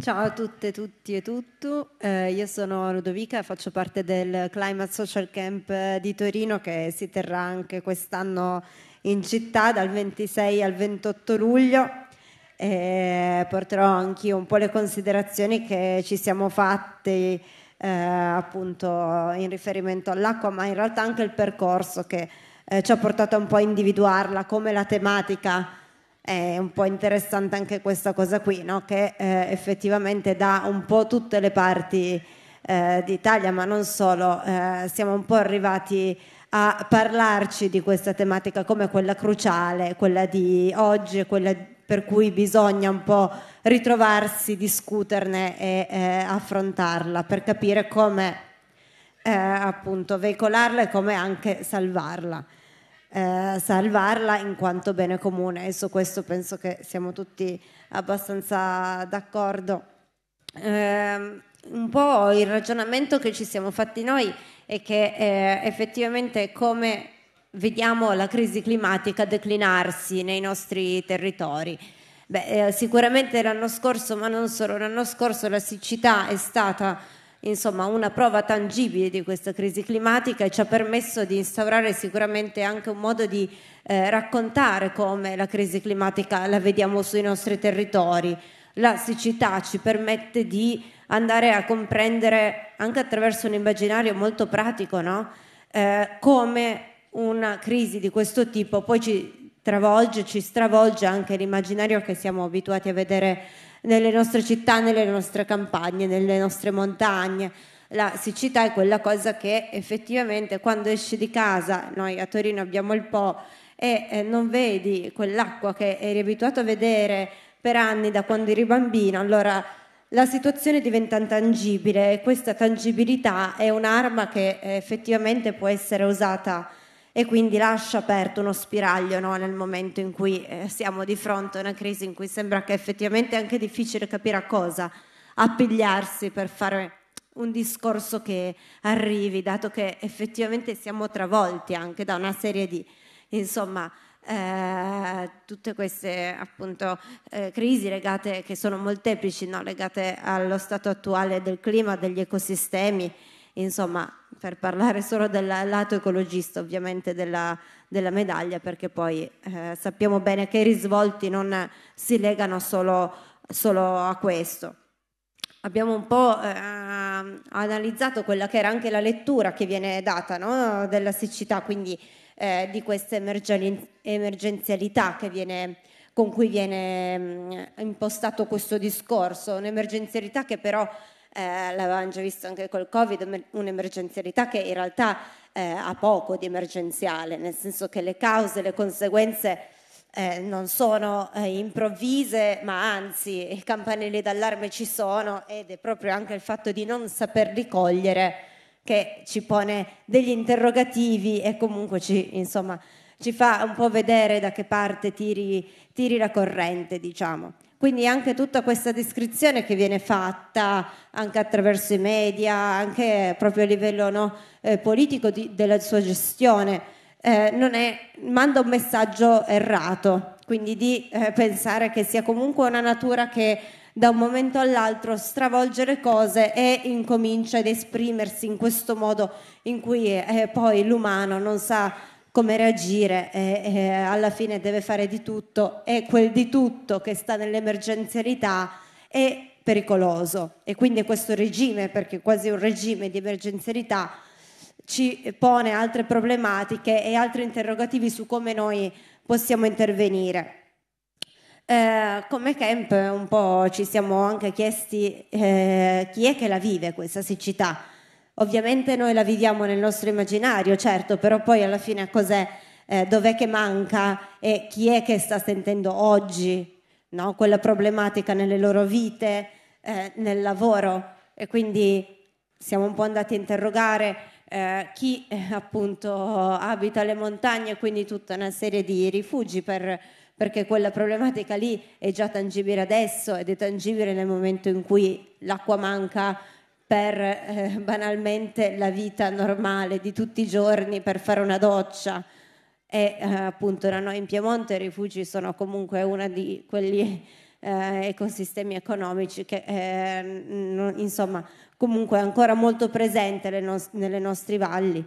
Ciao a tutte, tutti e tutto. Eh, io sono Ludovica e faccio parte del Climate Social Camp di Torino che si terrà anche quest'anno in città dal 26 al 28 luglio. Eh, porterò anch'io un po' le considerazioni che ci siamo fatte eh, appunto in riferimento all'acqua, ma in realtà anche il percorso che eh, ci ha portato un po' a individuarla come la tematica è un po' interessante anche questa cosa qui, no? che eh, effettivamente da un po' tutte le parti eh, d'Italia, ma non solo, eh, siamo un po' arrivati a parlarci di questa tematica come quella cruciale, quella di oggi, quella per cui bisogna un po' ritrovarsi, discuterne e eh, affrontarla per capire come eh, appunto veicolarla e come anche salvarla. Eh, salvarla in quanto bene comune e su questo penso che siamo tutti abbastanza d'accordo. Eh, un po' il ragionamento che ci siamo fatti noi è che eh, effettivamente come vediamo la crisi climatica declinarsi nei nostri territori. Beh, eh, sicuramente l'anno scorso, ma non solo l'anno scorso, la siccità è stata insomma, una prova tangibile di questa crisi climatica e ci ha permesso di instaurare sicuramente anche un modo di eh, raccontare come la crisi climatica la vediamo sui nostri territori. La siccità ci permette di andare a comprendere anche attraverso un immaginario molto pratico no? eh, come una crisi di questo tipo poi ci travolge, ci stravolge anche l'immaginario che siamo abituati a vedere nelle nostre città, nelle nostre campagne, nelle nostre montagne. La siccità è quella cosa che effettivamente quando esci di casa, noi a Torino abbiamo il Po, e eh, non vedi quell'acqua che eri abituato a vedere per anni da quando eri bambino, allora la situazione diventa tangibile e questa tangibilità è un'arma che effettivamente può essere usata e quindi lascia aperto uno spiraglio no? nel momento in cui eh, siamo di fronte a una crisi in cui sembra che effettivamente è anche difficile capire a cosa appigliarsi per fare un discorso che arrivi, dato che effettivamente siamo travolti anche da una serie di, insomma, eh, tutte queste appunto eh, crisi legate, che sono molteplici, no? legate allo stato attuale del clima, degli ecosistemi, insomma per parlare solo del lato ecologista ovviamente della, della medaglia perché poi eh, sappiamo bene che i risvolti non si legano solo, solo a questo. Abbiamo un po' eh, analizzato quella che era anche la lettura che viene data no? della siccità, quindi eh, di questa emergenzialità viene, con cui viene mh, mm, impostato questo discorso, un'emergenzialità che però eh, l'avevamo già visto anche col Covid, un'emergenzialità che in realtà eh, ha poco di emergenziale, nel senso che le cause, le conseguenze eh, non sono eh, improvvise, ma anzi i campanelli d'allarme ci sono ed è proprio anche il fatto di non saperli cogliere che ci pone degli interrogativi e comunque ci, insomma, ci fa un po' vedere da che parte tiri, tiri la corrente, diciamo. Quindi anche tutta questa descrizione che viene fatta anche attraverso i media, anche proprio a livello no, eh, politico di, della sua gestione, eh, è, manda un messaggio errato, quindi di eh, pensare che sia comunque una natura che da un momento all'altro stravolge le cose e incomincia ad esprimersi in questo modo in cui eh, poi l'umano non sa come reagire e, e, alla fine deve fare di tutto e quel di tutto che sta nell'emergenzialità è pericoloso e quindi questo regime, perché è quasi un regime di emergenzialità, ci pone altre problematiche e altri interrogativi su come noi possiamo intervenire. Eh, come camp un po' ci siamo anche chiesti eh, chi è che la vive questa siccità Ovviamente noi la viviamo nel nostro immaginario, certo, però poi alla fine cos'è, eh, dov'è che manca e chi è che sta sentendo oggi no? quella problematica nelle loro vite, eh, nel lavoro. E quindi siamo un po' andati a interrogare eh, chi eh, appunto abita le montagne, quindi tutta una serie di rifugi per, perché quella problematica lì è già tangibile adesso ed è tangibile nel momento in cui l'acqua manca per eh, banalmente la vita normale di tutti i giorni, per fare una doccia. E eh, appunto da noi in Piemonte i rifugi sono comunque uno di quegli eh, ecosistemi economici che eh, n- insomma comunque è ancora molto presente no- nelle nostre valli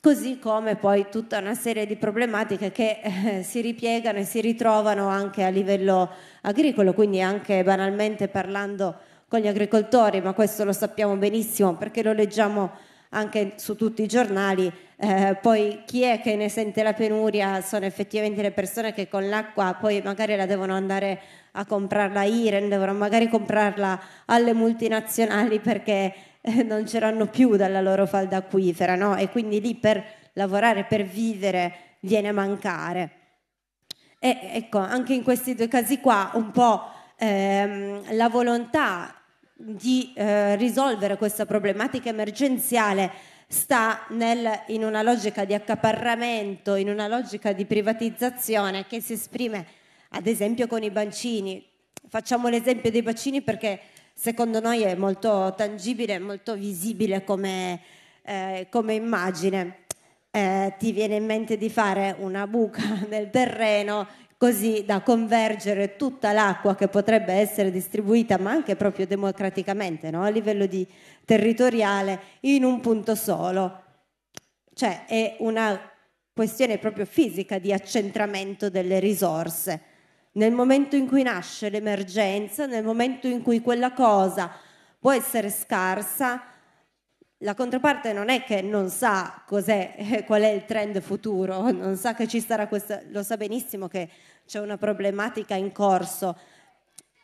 così come poi tutta una serie di problematiche che eh, si ripiegano e si ritrovano anche a livello agricolo, quindi anche banalmente parlando con gli agricoltori, ma questo lo sappiamo benissimo perché lo leggiamo anche su tutti i giornali, eh, poi chi è che ne sente la penuria sono effettivamente le persone che con l'acqua poi magari la devono andare a comprarla a Iren, devono magari comprarla alle multinazionali perché eh, non ce l'hanno più dalla loro falda acquifera, no? E quindi lì per lavorare, per vivere viene a mancare. E ecco, anche in questi due casi qua un po' ehm, la volontà di eh, risolvere questa problematica emergenziale sta nel, in una logica di accaparramento, in una logica di privatizzazione che si esprime ad esempio con i bacini. Facciamo l'esempio dei bacini perché secondo noi è molto tangibile, molto visibile come, eh, come immagine. Eh, ti viene in mente di fare una buca nel terreno così da convergere tutta l'acqua che potrebbe essere distribuita, ma anche proprio democraticamente, no? a livello di territoriale, in un punto solo. Cioè è una questione proprio fisica di accentramento delle risorse. Nel momento in cui nasce l'emergenza, nel momento in cui quella cosa può essere scarsa, la controparte non è che non sa cos'è, eh, qual è il trend futuro, non sa che ci sarà questa, lo sa benissimo che c'è una problematica in corso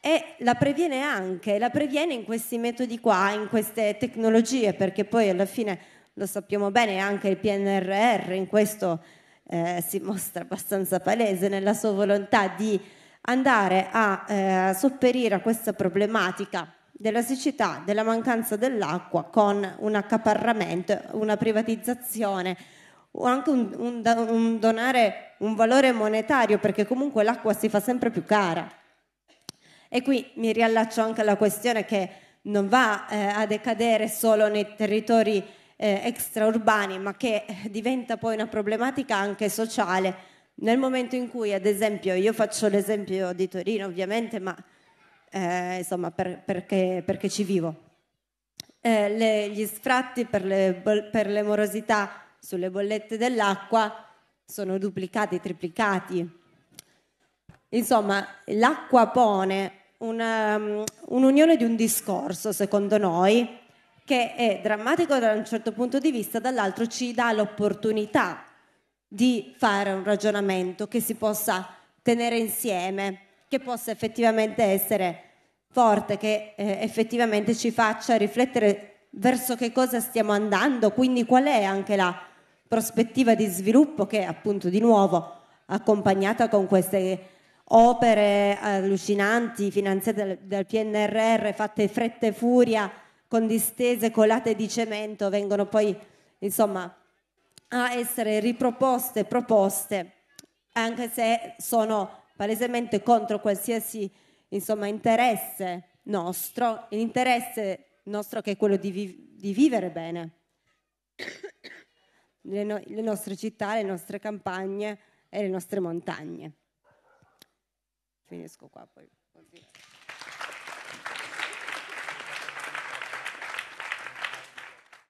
e la previene anche, la previene in questi metodi qua, in queste tecnologie, perché poi alla fine lo sappiamo bene anche il PNRR in questo eh, si mostra abbastanza palese nella sua volontà di andare a eh, sopperire a questa problematica della siccità, della mancanza dell'acqua con un accaparramento, una privatizzazione o anche un, un, un donare un valore monetario perché comunque l'acqua si fa sempre più cara. E qui mi riallaccio anche alla questione che non va eh, a decadere solo nei territori eh, extraurbani, ma che eh, diventa poi una problematica anche sociale. Nel momento in cui, ad esempio, io faccio l'esempio di Torino ovviamente, ma eh, insomma, per, perché, perché, ci vivo. Eh, le, gli sfratti per le, per le sulle bollette dell'acqua sono duplicati, triplicati. Insomma, l'acqua pone una, mm, un'unione di un discorso, secondo noi, che è drammatico da un certo punto di vista, dall'altro ci dà l'opportunità di fare un ragionamento che si possa tenere insieme che possa effettivamente essere forte, che eh, effettivamente ci faccia riflettere verso che cosa stiamo andando, quindi qual è anche la prospettiva di sviluppo che appunto di nuovo accompagnata con queste opere allucinanti finanziate dal PNRR, fatte fretta e furia, con distese colate di cemento, vengono poi insomma a essere riproposte, proposte, anche se sono palesemente contro qualsiasi insomma, interesse nostro, l'interesse nostro che è quello di, vi- di vivere bene. Le, no- le nostre città, le nostre campagne e le nostre montagne. Finisco qua poi. Continuo.